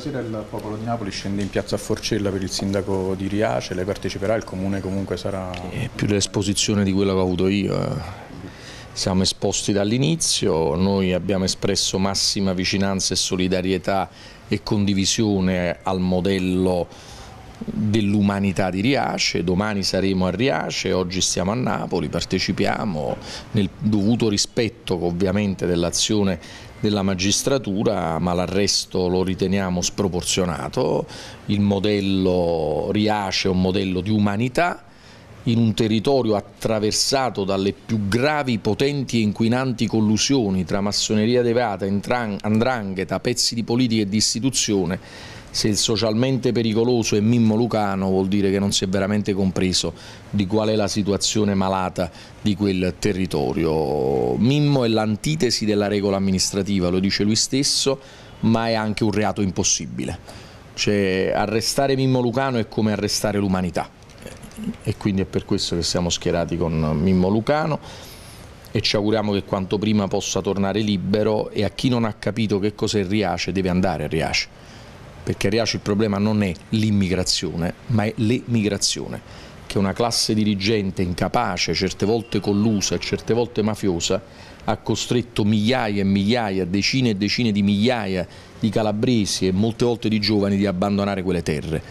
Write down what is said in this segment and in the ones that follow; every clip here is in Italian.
stasera il popolo di Napoli scende in piazza a Forcella per il sindaco di Riace, lei parteciperà, il comune comunque sarà... È più l'esposizione di quella che ho avuto io, eh. siamo esposti dall'inizio, noi abbiamo espresso massima vicinanza e solidarietà e condivisione al modello dell'umanità di Riace, domani saremo a Riace, oggi siamo a Napoli, partecipiamo nel dovuto rispetto ovviamente dell'azione della magistratura, ma l'arresto lo riteniamo sproporzionato, il modello Riace è un modello di umanità in un territorio attraversato dalle più gravi, potenti e inquinanti collusioni tra massoneria devata, andrangheta, pezzi di politica e di istituzione, se il socialmente pericoloso è Mimmo Lucano vuol dire che non si è veramente compreso di qual è la situazione malata di quel territorio. Mimmo è l'antitesi della regola amministrativa, lo dice lui stesso, ma è anche un reato impossibile. Cioè, arrestare Mimmo Lucano è come arrestare l'umanità e quindi è per questo che siamo schierati con Mimmo Lucano e ci auguriamo che quanto prima possa tornare libero e a chi non ha capito che cos'è il Riace deve andare a Riace perché a Riace il problema non è l'immigrazione ma è l'emigrazione che una classe dirigente incapace, certe volte collusa e certe volte mafiosa ha costretto migliaia e migliaia, decine e decine di migliaia di calabresi e molte volte di giovani di abbandonare quelle terre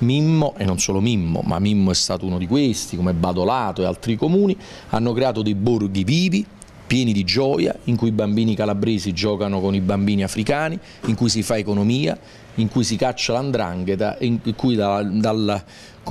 Mimmo e non solo Mimmo, ma Mimmo è stato uno di questi, come Badolato e altri comuni, hanno creato dei borghi vivi pieni di gioia, in cui i bambini calabresi giocano con i bambini africani, in cui si fa economia, in cui si caccia l'andrangheta, in cui da, dal,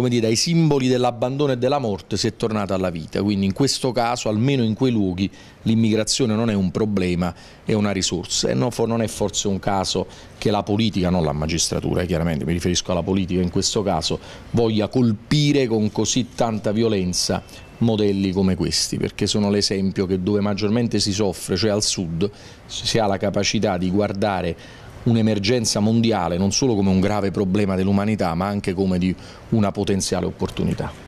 dire, dai simboli dell'abbandono e della morte si è tornata alla vita. Quindi in questo caso, almeno in quei luoghi, l'immigrazione non è un problema, è una risorsa. E non è forse un caso che la politica, non la magistratura, eh, chiaramente mi riferisco alla politica in questo caso, voglia colpire con così tanta violenza modelli come questi perché sono l'esempio che dove maggiormente si soffre, cioè al sud, si ha la capacità di guardare un'emergenza mondiale non solo come un grave problema dell'umanità ma anche come di una potenziale opportunità.